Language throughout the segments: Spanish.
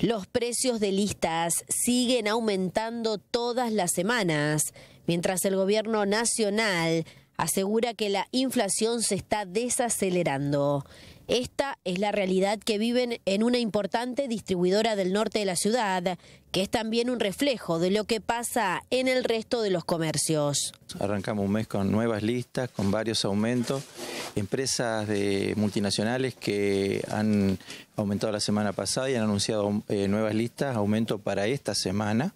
Los precios de listas siguen aumentando todas las semanas, mientras el gobierno nacional asegura que la inflación se está desacelerando. Esta es la realidad que viven en una importante distribuidora del norte de la ciudad, que es también un reflejo de lo que pasa en el resto de los comercios. Arrancamos un mes con nuevas listas, con varios aumentos empresas de multinacionales que han aumentado la semana pasada y han anunciado eh, nuevas listas, aumento para esta semana.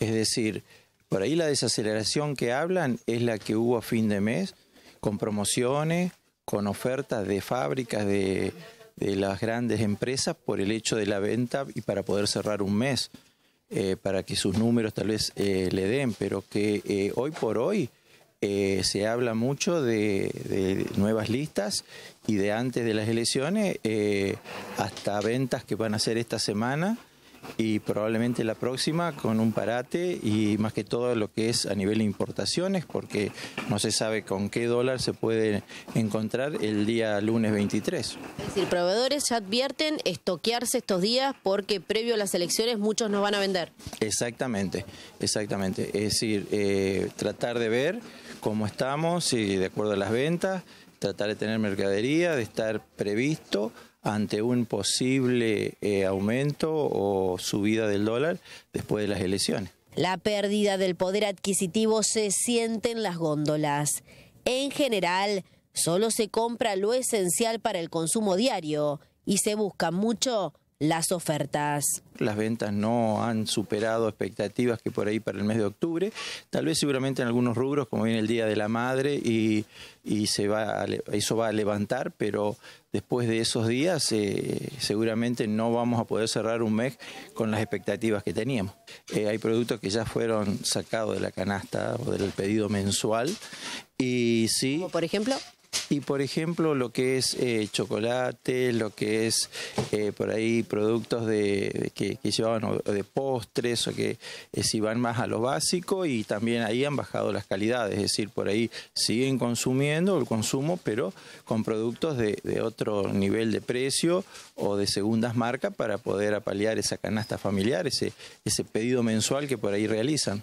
Es decir, por ahí la desaceleración que hablan es la que hubo a fin de mes, con promociones, con ofertas de fábricas, de, las grandes empresas por el hecho de la venta y para poder cerrar un mes, eh, para que sus números tal vez eh, le den, pero que hoy por hoy eh, se habla mucho de, nuevas listas y de antes de las elecciones eh, hasta ventas que van a hacer esta semana y probablemente la próxima con un parate y más que todo lo que es a nivel de importaciones, porque no se sabe con qué dólar se puede encontrar el día lunes 23. Es decir, proveedores ya advierten estoquearse estos días porque previo a las elecciones muchos no van a vender. Exactamente, exactamente. Es decir, eh, tratar de ver cómo estamos y de acuerdo a las ventas, tratar de tener mercadería, de estar previsto ante un posible eh, aumento o subida del dólar después de las elecciones. La pérdida del poder adquisitivo se siente en las góndolas. En general, solo se compra lo esencial para el consumo diario y se busca mucho las ofertas. Las ventas no han superado expectativas que por ahí para el mes de octubre. Tal vez seguramente en algunos rubros, como viene el Día de la Madre, y, se va eso va a levantar, pero después de esos días eh, seguramente no vamos a poder cerrar un mes con las expectativas que teníamos. Eh, hay productos que ya fueron sacados de la canasta o del pedido mensual. Y sí. ¿Como por ejemplo? Y por ejemplo, lo que es eh, chocolate, lo que es eh, por ahí productos de, que, que, llevaban de postres, o que eh, si van más a lo básico, y también ahí han bajado las calidades, es decir, por ahí siguen consumiendo el consumo, pero con productos de, de otro nivel de precio o de segundas marcas para poder apalear esa canasta familiar, ese, ese pedido mensual que por ahí realizan.